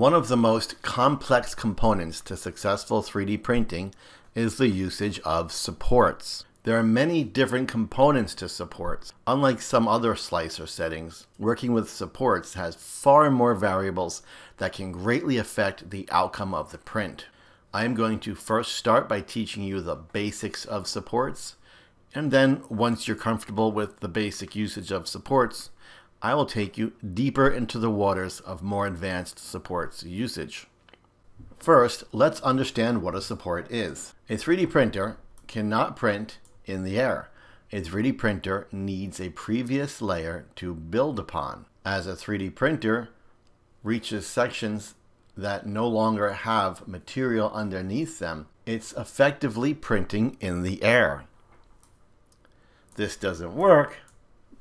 One of the most complex components to successful 3D printing is the usage of supports. There are many different components to supports. Unlike some other slicer settings, working with supports has far more variables that can greatly affect the outcome of the print. I am going to first start by teaching you the basics of supports, and then once you're comfortable with the basic usage of supports, I will take you deeper into the waters of more advanced supports usage. First, let's understand what a support is. A 3D printer cannot print in the air. A 3D printer needs a previous layer to build upon, as a 3D printer reaches sections that no longer have material underneath them. It's effectively printing in the air. This doesn't work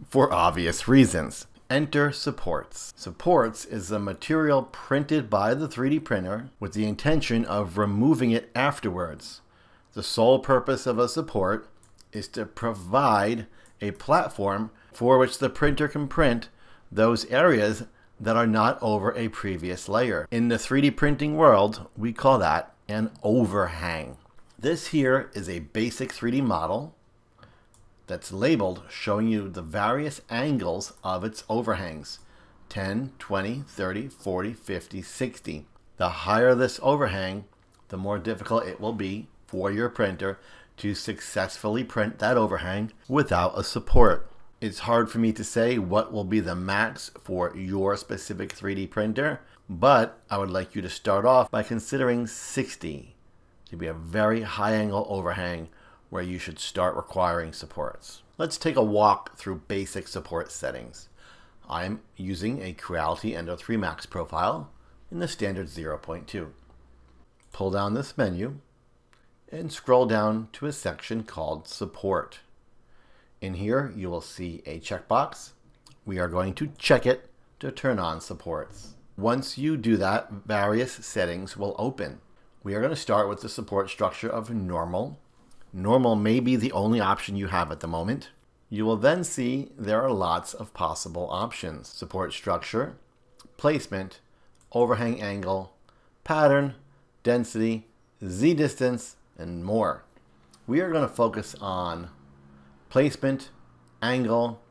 for obvious reasons. Enter supports. Supports is the material printed by the 3D printer with the intention of removing it afterwards. The sole purpose of a support is to provide a platform for which the printer can print those areas that are not over a previous layer. In the 3D printing world, we call that an overhang. This here is a basic 3D model that's labeled showing you the various angles of its overhangs 10, 20, 30, 40, 50, 60. The higher this overhang, the more difficult it will be for your printer to successfully print that overhang without a support. It's hard for me to say what will be the max for your specific 3D printer, but I would like you to start off by considering 60 to be a very high angle overhang where you should start requiring supports. Let's take a walk through basic support settings. I'm using a Creality Endo 3 Max profile in the standard 0.2. Pull down this menu and scroll down to a section called Support. In here, you will see a checkbox. We are going to check it to turn on supports. Once you do that, various settings will open. We are going to start with the support structure of normal Normal may be the only option you have at the moment. You will then see there are lots of possible options. Support structure, placement, overhang angle, pattern, density, Z distance, and more. We are going to focus on placement, angle,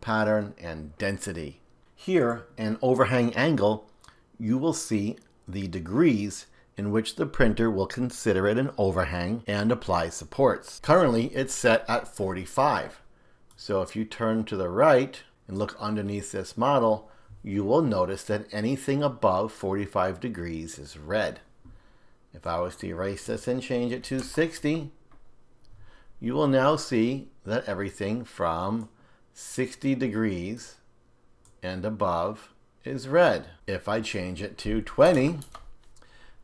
pattern, and density. Here, an overhang angle, you will see the degrees in which the printer will consider it an overhang and apply supports. Currently, it's set at 45. So if you turn to the right and look underneath this model, you will notice that anything above 45 degrees is red. If I was to erase this and change it to 60, you will now see that everything from 60 degrees and above is red. If I change it to 20,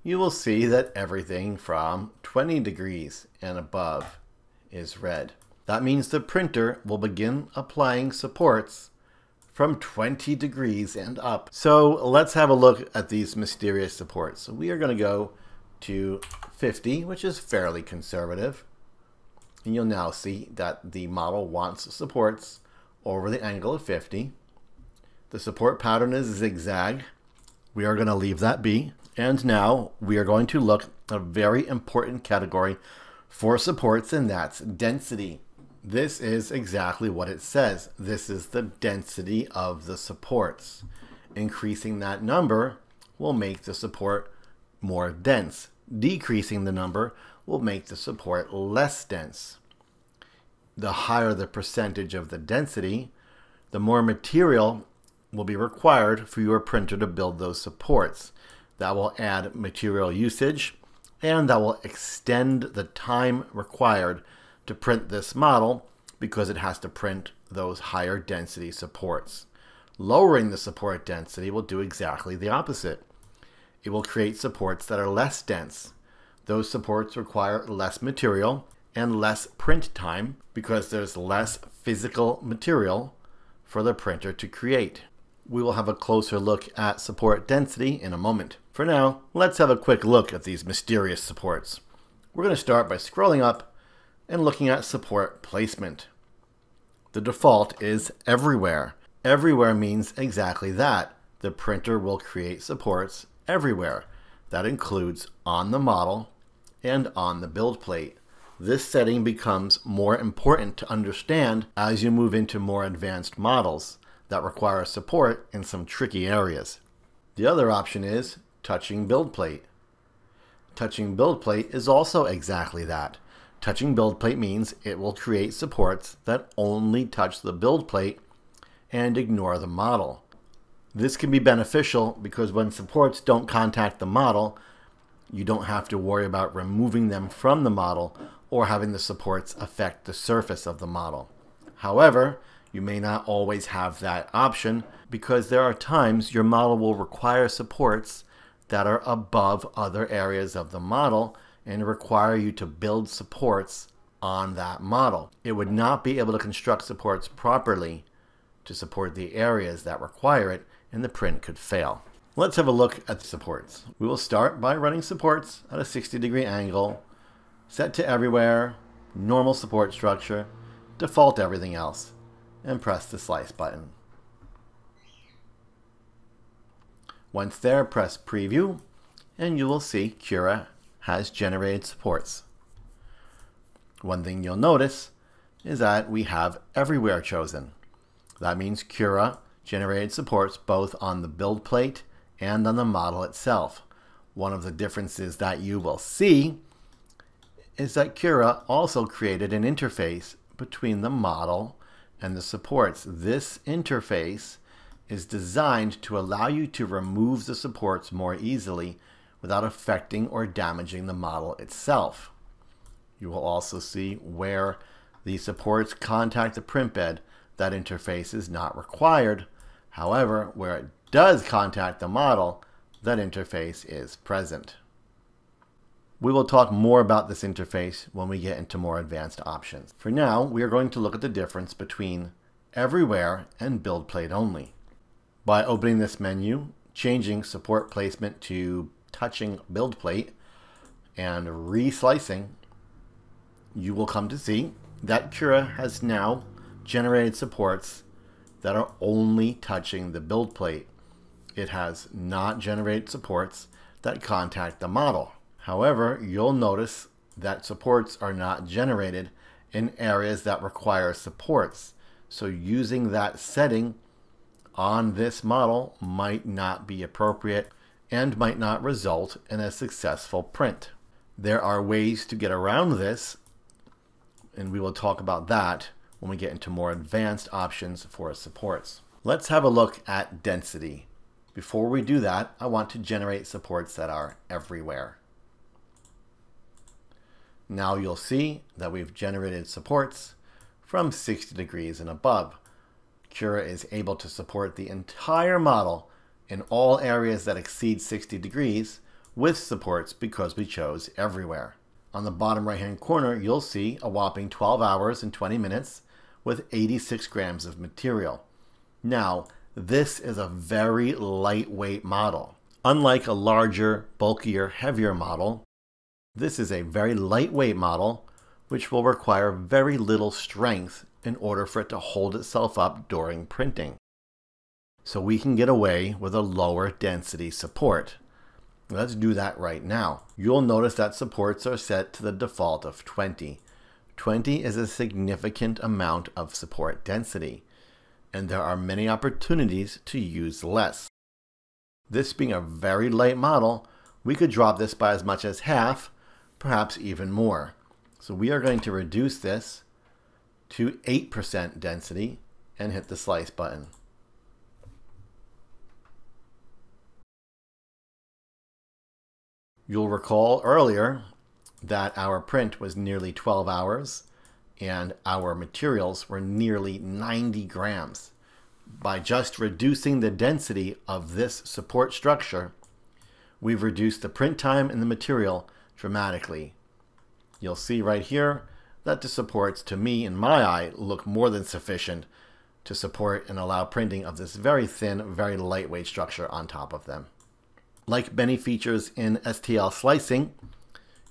you will see that everything from 20 degrees and above is red. That means the printer will begin applying supports from 20 degrees and up. So let's have a look at these mysterious supports. So we are going to go to 50, which is fairly conservative. And you'll now see that the model wants supports over the angle of 50. The support pattern is zigzag. We are going to leave that be. And now we are going to look at a very important category for supports, and that's density. This is exactly what it says. This is the density of the supports. Increasing that number will make the support more dense. Decreasing the number will make the support less dense. The higher the percentage of the density, the more material will be required for your printer to build those supports that will add material usage, and that will extend the time required to print this model because it has to print those higher density supports. Lowering the support density will do exactly the opposite. It will create supports that are less dense. Those supports require less material and less print time because there's less physical material for the printer to create. We will have a closer look at support density in a moment. For now, let's have a quick look at these mysterious supports. We're going to start by scrolling up and looking at support placement. The default is everywhere. Everywhere means exactly that. The printer will create supports everywhere. That includes on the model and on the build plate. This setting becomes more important to understand as you move into more advanced models that require support in some tricky areas. The other option is touching build plate. Touching build plate is also exactly that. Touching build plate means it will create supports that only touch the build plate and ignore the model. This can be beneficial because when supports don't contact the model, you don't have to worry about removing them from the model or having the supports affect the surface of the model. However, you may not always have that option because there are times your model will require supports that are above other areas of the model and require you to build supports on that model. It would not be able to construct supports properly to support the areas that require it and the print could fail. Let's have a look at the supports. We will start by running supports at a 60 degree angle, set to everywhere, normal support structure, default everything else, and press the slice button. Once there, press Preview, and you will see Cura has generated supports. One thing you'll notice is that we have Everywhere chosen. That means Cura generated supports both on the build plate and on the model itself. One of the differences that you will see is that Cura also created an interface between the model and the supports. This interface is designed to allow you to remove the supports more easily without affecting or damaging the model itself. You will also see where the supports contact the print bed. That interface is not required. However, where it does contact the model, that interface is present. We will talk more about this interface when we get into more advanced options. For now, we are going to look at the difference between everywhere and build plate only by opening this menu, changing support placement to touching build plate, and reslicing, you will come to see that Cura has now generated supports that are only touching the build plate. It has not generated supports that contact the model. However, you'll notice that supports are not generated in areas that require supports. So using that setting on this model might not be appropriate and might not result in a successful print. There are ways to get around this, and we will talk about that when we get into more advanced options for supports. Let's have a look at density. Before we do that, I want to generate supports that are everywhere. Now you'll see that we've generated supports from 60 degrees and above. Cura is able to support the entire model in all areas that exceed 60 degrees with supports because we chose everywhere. On the bottom right hand corner, you'll see a whopping 12 hours and 20 minutes with 86 grams of material. Now, this is a very lightweight model. Unlike a larger, bulkier, heavier model, this is a very lightweight model which will require very little strength in order for it to hold itself up during printing. So we can get away with a lower density support. Let's do that right now. You'll notice that supports are set to the default of 20. 20 is a significant amount of support density, and there are many opportunities to use less. This being a very light model, we could drop this by as much as half, perhaps even more. So we are going to reduce this to 8% density and hit the slice button. You'll recall earlier that our print was nearly 12 hours and our materials were nearly 90 grams. By just reducing the density of this support structure, we've reduced the print time and the material dramatically. You'll see right here that the supports, to me, in my eye, look more than sufficient to support and allow printing of this very thin, very lightweight structure on top of them. Like many features in STL slicing,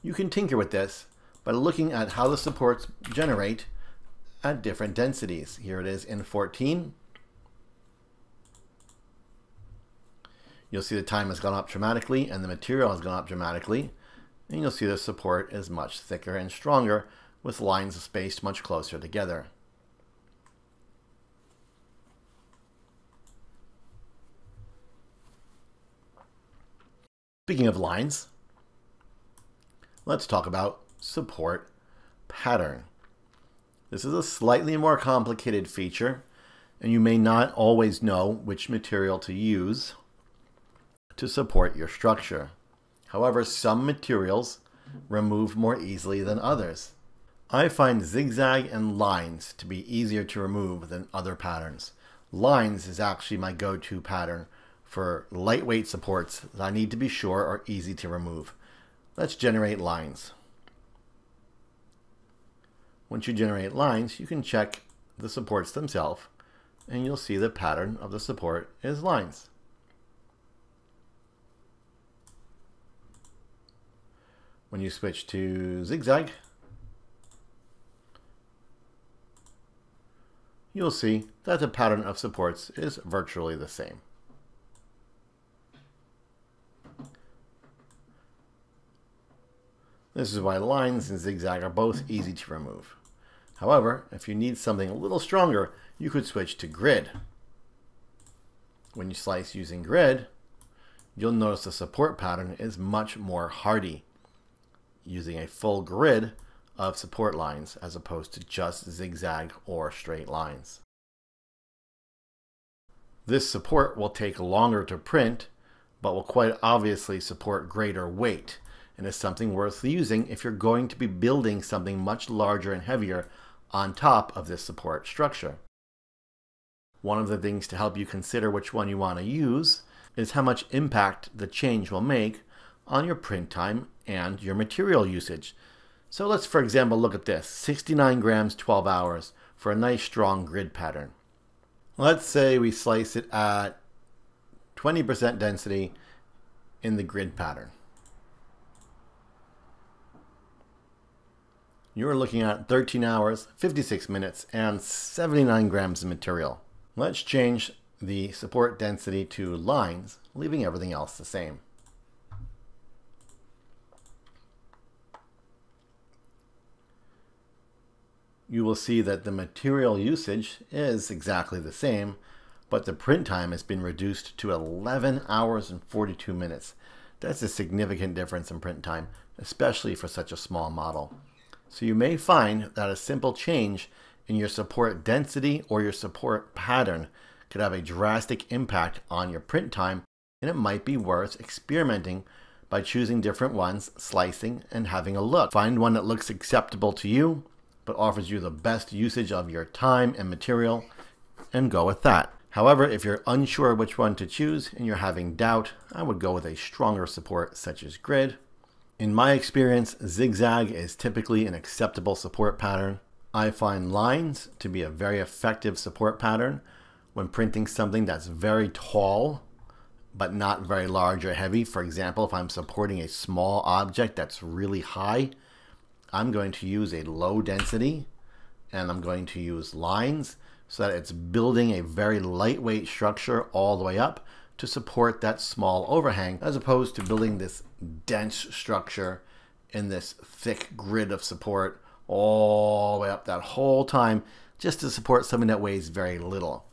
you can tinker with this by looking at how the supports generate at different densities. Here it is in 14. You'll see the time has gone up dramatically and the material has gone up dramatically. And you'll see the support is much thicker and stronger with lines spaced much closer together. Speaking of lines, let's talk about support pattern. This is a slightly more complicated feature, and you may not always know which material to use to support your structure. However, some materials remove more easily than others. I find zigzag and lines to be easier to remove than other patterns. Lines is actually my go-to pattern for lightweight supports that I need to be sure are easy to remove. Let's generate lines. Once you generate lines, you can check the supports themselves and you'll see the pattern of the support is lines. When you switch to zigzag, you'll see that the pattern of supports is virtually the same. This is why lines and zigzag are both easy to remove. However, if you need something a little stronger, you could switch to grid. When you slice using grid, you'll notice the support pattern is much more hardy. Using a full grid of support lines as opposed to just zigzag or straight lines. This support will take longer to print, but will quite obviously support greater weight and is something worth using if you're going to be building something much larger and heavier on top of this support structure. One of the things to help you consider which one you want to use is how much impact the change will make on your print time and your material usage, so let's, for example, look at this. 69 grams, 12 hours for a nice strong grid pattern. Let's say we slice it at 20% density in the grid pattern. You're looking at 13 hours, 56 minutes, and 79 grams of material. Let's change the support density to lines, leaving everything else the same. you will see that the material usage is exactly the same, but the print time has been reduced to 11 hours and 42 minutes. That's a significant difference in print time, especially for such a small model. So you may find that a simple change in your support density or your support pattern could have a drastic impact on your print time, and it might be worth experimenting by choosing different ones, slicing, and having a look. Find one that looks acceptable to you, but offers you the best usage of your time and material, and go with that. However, if you're unsure which one to choose and you're having doubt, I would go with a stronger support such as Grid. In my experience, zigzag is typically an acceptable support pattern. I find lines to be a very effective support pattern when printing something that's very tall but not very large or heavy. For example, if I'm supporting a small object that's really high, I'm going to use a low density and I'm going to use lines so that it's building a very lightweight structure all the way up to support that small overhang as opposed to building this dense structure in this thick grid of support all the way up that whole time just to support something that weighs very little.